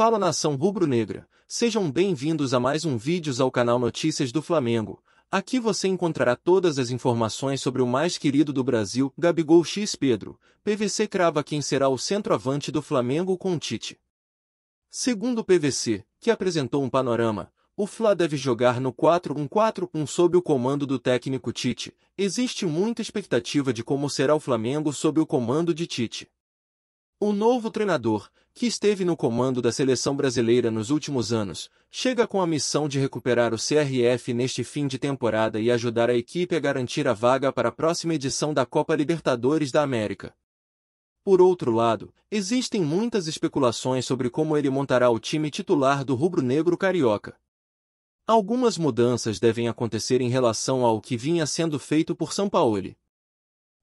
Fala nação rubro-negra, sejam bem-vindos a mais um vídeos ao canal Notícias do Flamengo. Aqui você encontrará todas as informações sobre o mais querido do Brasil, Gabigol X Pedro. PVC crava quem será o centroavante do Flamengo com Tite. Segundo o PVC, que apresentou um panorama, o Fla deve jogar no 4-1-4-1 sob o comando do técnico Tite. Existe muita expectativa de como será o Flamengo sob o comando de Tite. O novo treinador, que esteve no comando da seleção brasileira nos últimos anos, chega com a missão de recuperar o CRF neste fim de temporada e ajudar a equipe a garantir a vaga para a próxima edição da Copa Libertadores da América. Por outro lado, existem muitas especulações sobre como ele montará o time titular do rubro-negro carioca. Algumas mudanças devem acontecer em relação ao que vinha sendo feito por São Paulo.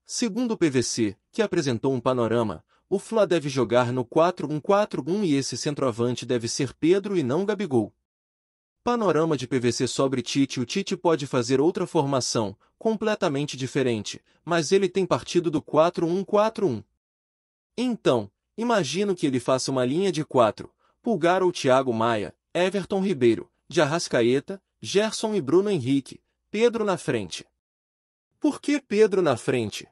Segundo o PVC, que apresentou um panorama, o Fla deve jogar no 4-1-4-1 e esse centroavante deve ser Pedro e não Gabigol. Panorama de PVC sobre Tite O Tite pode fazer outra formação, completamente diferente, mas ele tem partido do 4-1-4-1. Então, imagino que ele faça uma linha de 4, Pulgar ou Thiago Maia, Everton Ribeiro, de Arrascaeta, Gerson e Bruno Henrique, Pedro na frente. Por que Pedro na frente?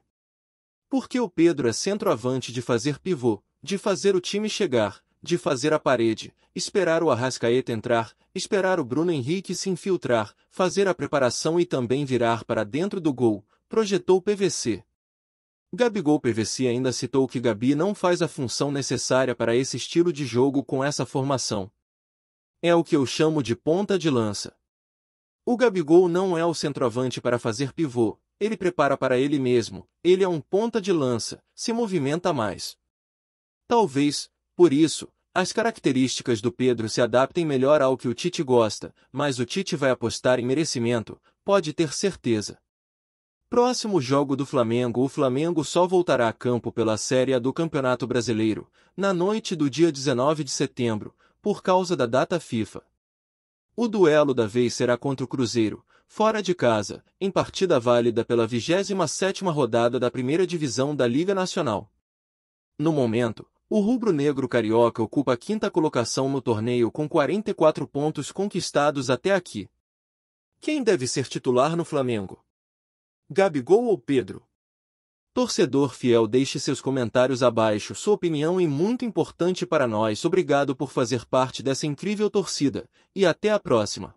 Porque o Pedro é centroavante de fazer pivô, de fazer o time chegar, de fazer a parede, esperar o Arrascaeta entrar, esperar o Bruno Henrique se infiltrar, fazer a preparação e também virar para dentro do gol, projetou PVC. Gabigol PVC ainda citou que Gabi não faz a função necessária para esse estilo de jogo com essa formação. É o que eu chamo de ponta de lança. O Gabigol não é o centroavante para fazer pivô, ele prepara para ele mesmo, ele é um ponta de lança, se movimenta mais. Talvez, por isso, as características do Pedro se adaptem melhor ao que o Tite gosta, mas o Tite vai apostar em merecimento, pode ter certeza. Próximo jogo do Flamengo O Flamengo só voltará a campo pela Série A do Campeonato Brasileiro, na noite do dia 19 de setembro, por causa da data FIFA. O duelo da vez será contra o Cruzeiro, fora de casa, em partida válida pela 27ª rodada da primeira divisão da Liga Nacional. No momento, o rubro-negro carioca ocupa a quinta colocação no torneio com 44 pontos conquistados até aqui. Quem deve ser titular no Flamengo? Gabigol ou Pedro? Torcedor fiel, deixe seus comentários abaixo. Sua opinião é muito importante para nós. Obrigado por fazer parte dessa incrível torcida e até a próxima.